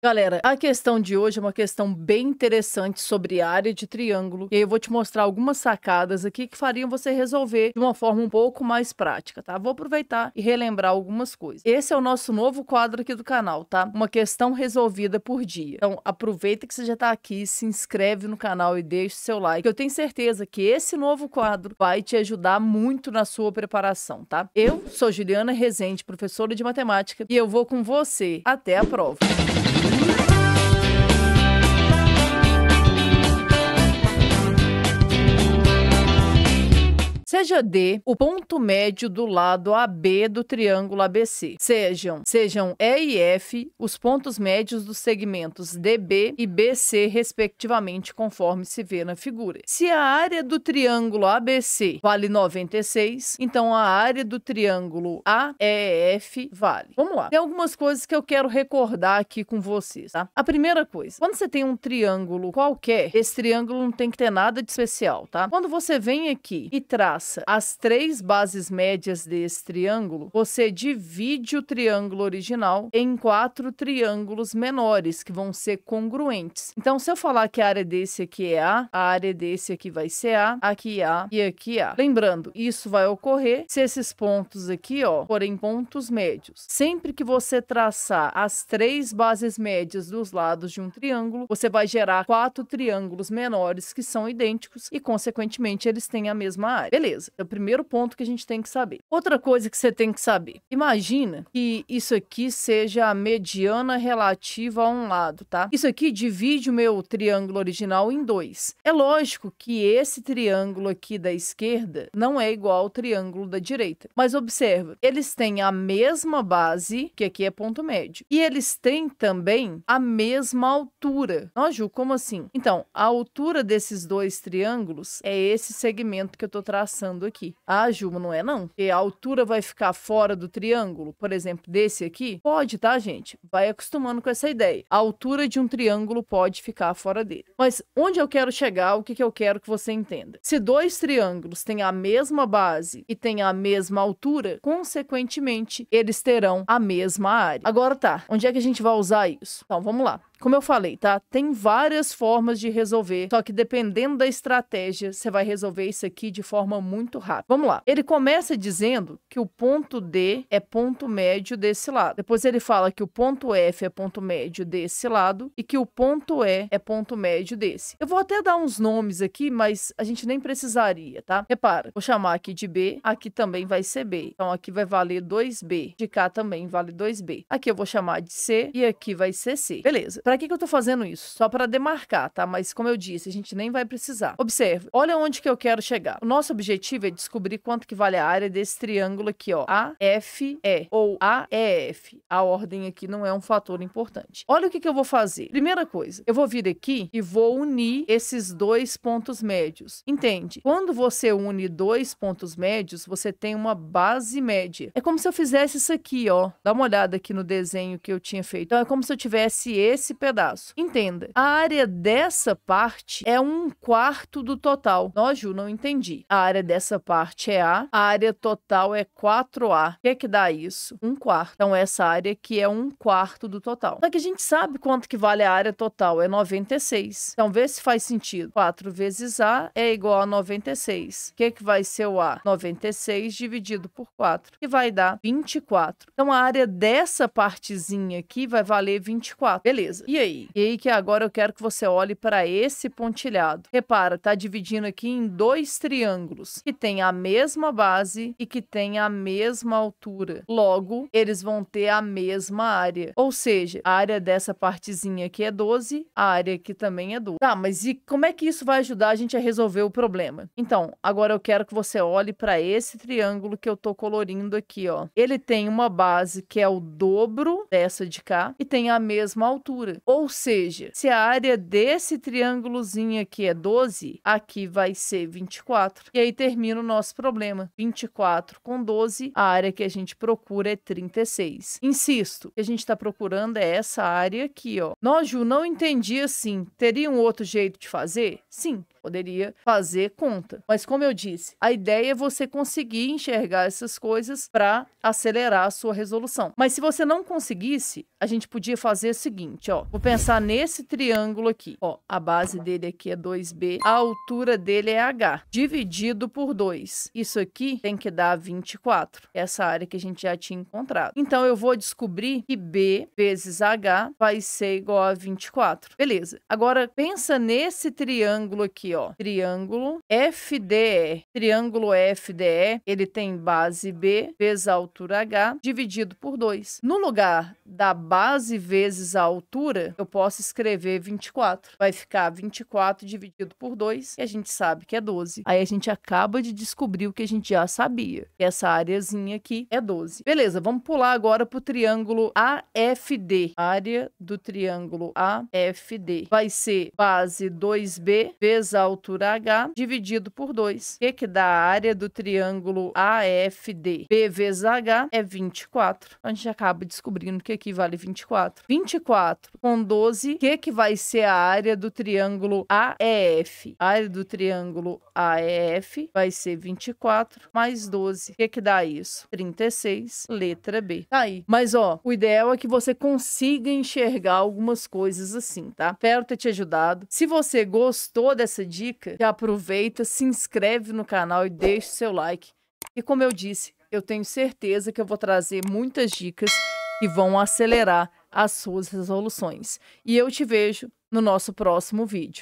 Galera, a questão de hoje é uma questão bem interessante sobre área de triângulo. E aí eu vou te mostrar algumas sacadas aqui que fariam você resolver de uma forma um pouco mais prática, tá? Vou aproveitar e relembrar algumas coisas. Esse é o nosso novo quadro aqui do canal, tá? Uma questão resolvida por dia. Então, aproveita que você já tá aqui, se inscreve no canal e deixa o seu like. Eu tenho certeza que esse novo quadro vai te ajudar muito na sua preparação, tá? Eu sou Juliana Rezende, professora de matemática, e eu vou com você até a prova. Seja D o ponto médio do lado AB do triângulo ABC. Sejam, sejam E e F os pontos médios dos segmentos DB e BC, respectivamente, conforme se vê na figura. Se a área do triângulo ABC vale 96, então a área do triângulo AEF vale. Vamos lá. Tem algumas coisas que eu quero recordar aqui com vocês, tá? A primeira coisa, quando você tem um triângulo qualquer, esse triângulo não tem que ter nada de especial, tá? Quando você vem aqui e traz as três bases médias desse triângulo, você divide o triângulo original em quatro triângulos menores que vão ser congruentes. Então, se eu falar que a área desse aqui é A, a área desse aqui vai ser A, aqui A e aqui A. Lembrando, isso vai ocorrer se esses pontos aqui, ó, forem pontos médios. Sempre que você traçar as três bases médias dos lados de um triângulo, você vai gerar quatro triângulos menores que são idênticos e, consequentemente, eles têm a mesma área. Beleza. Beleza, é o primeiro ponto que a gente tem que saber. Outra coisa que você tem que saber: imagina que isso aqui seja a mediana relativa a um lado, tá? Isso aqui divide o meu triângulo original em dois. É lógico que esse triângulo aqui da esquerda não é igual ao triângulo da direita, mas observa, eles têm a mesma base, que aqui é ponto médio, e eles têm também a mesma altura. Ó, Ju, como assim? Então, a altura desses dois triângulos é esse segmento que eu estou traçando colocando aqui. Ah, Juma, não é não. E a altura vai ficar fora do triângulo, por exemplo, desse aqui? Pode, tá, gente? Vai acostumando com essa ideia. A altura de um triângulo pode ficar fora dele. Mas onde eu quero chegar, o que, que eu quero que você entenda? Se dois triângulos têm a mesma base e têm a mesma altura, consequentemente, eles terão a mesma área. Agora tá, onde é que a gente vai usar isso? Então, vamos lá. Como eu falei, tá? Tem várias formas de resolver, só que dependendo da estratégia, você vai resolver isso aqui de forma muito rápida. Vamos lá. Ele começa dizendo que o ponto D é ponto médio desse lado. Depois ele fala que o ponto F é ponto médio desse lado e que o ponto E é ponto médio desse. Eu vou até dar uns nomes aqui, mas a gente nem precisaria, tá? Repara, vou chamar aqui de B, aqui também vai ser B. Então aqui vai valer 2B, de cá também vale 2B. Aqui eu vou chamar de C e aqui vai ser C. Beleza. Para que, que eu estou fazendo isso? Só para demarcar, tá? Mas como eu disse, a gente nem vai precisar. Observe, olha onde que eu quero chegar. O nosso objetivo é descobrir quanto que vale a área desse triângulo aqui, ó. AFE ou AEF. A ordem aqui não é um fator importante. Olha o que, que eu vou fazer. Primeira coisa, eu vou vir aqui e vou unir esses dois pontos médios. Entende? Quando você une dois pontos médios, você tem uma base média. É como se eu fizesse isso aqui, ó. Dá uma olhada aqui no desenho que eu tinha feito. Então, é como se eu tivesse esse pedaço. Entenda, a área dessa parte é um quarto do total. Nós, Ju, não entendi. A área dessa parte é A, a área total é 4A. O que é que dá isso? Um quarto. Então, essa área aqui é um quarto do total. Só que a gente sabe quanto que vale a área total, é 96. Então, vê se faz sentido. 4 vezes A é igual a 96. O que é que vai ser o A? 96 dividido por 4, que vai dar 24. Então, a área dessa partezinha aqui vai valer 24. Beleza. E aí? E aí que agora eu quero que você olhe para esse pontilhado. Repara, tá dividindo aqui em dois triângulos que tem a mesma base e que tem a mesma altura. Logo, eles vão ter a mesma área. Ou seja, a área dessa partezinha aqui é 12, a área aqui também é 12. Tá, mas e como é que isso vai ajudar a gente a resolver o problema? Então, agora eu quero que você olhe para esse triângulo que eu tô colorindo aqui, ó. Ele tem uma base que é o dobro dessa de cá e tem a mesma altura. Ou seja, se a área desse triângulozinho aqui é 12, aqui vai ser 24. E aí termina o nosso problema. 24 com 12, a área que a gente procura é 36. Insisto, o que a gente está procurando é essa área aqui, ó. Nós, Ju, não entendi assim. Teria um outro jeito de fazer? Sim poderia fazer conta. Mas como eu disse, a ideia é você conseguir enxergar essas coisas para acelerar a sua resolução. Mas se você não conseguisse, a gente podia fazer o seguinte, ó. Vou pensar nesse triângulo aqui. Ó, a base dele aqui é 2b, a altura dele é h, dividido por 2. Isso aqui tem que dar 24, essa área que a gente já tinha encontrado. Então eu vou descobrir que b vezes h vai ser igual a 24. Beleza. Agora pensa nesse triângulo aqui, ó ó, triângulo FDE. Triângulo FDE, ele tem base B vezes a altura H dividido por 2. No lugar da base vezes a altura, eu posso escrever 24. Vai ficar 24 dividido por 2 e a gente sabe que é 12. Aí a gente acaba de descobrir o que a gente já sabia. Que essa areazinha aqui é 12. Beleza, vamos pular agora para o triângulo AFD. Área do triângulo AFD vai ser base 2B vezes a a altura H, dividido por 2, que, que dá a área do triângulo AFD. B vezes H é 24. A gente acaba descobrindo que aqui vale 24. 24 com 12, que, que vai ser a área do triângulo AEF? A área do triângulo AEF vai ser 24 mais 12. O que, que dá isso? 36, letra B. Tá aí. Mas, ó, o ideal é que você consiga enxergar algumas coisas assim, tá? Espero ter te ajudado. Se você gostou dessa dica, já aproveita, se inscreve no canal e deixe seu like. E como eu disse, eu tenho certeza que eu vou trazer muitas dicas que vão acelerar as suas resoluções. E eu te vejo no nosso próximo vídeo.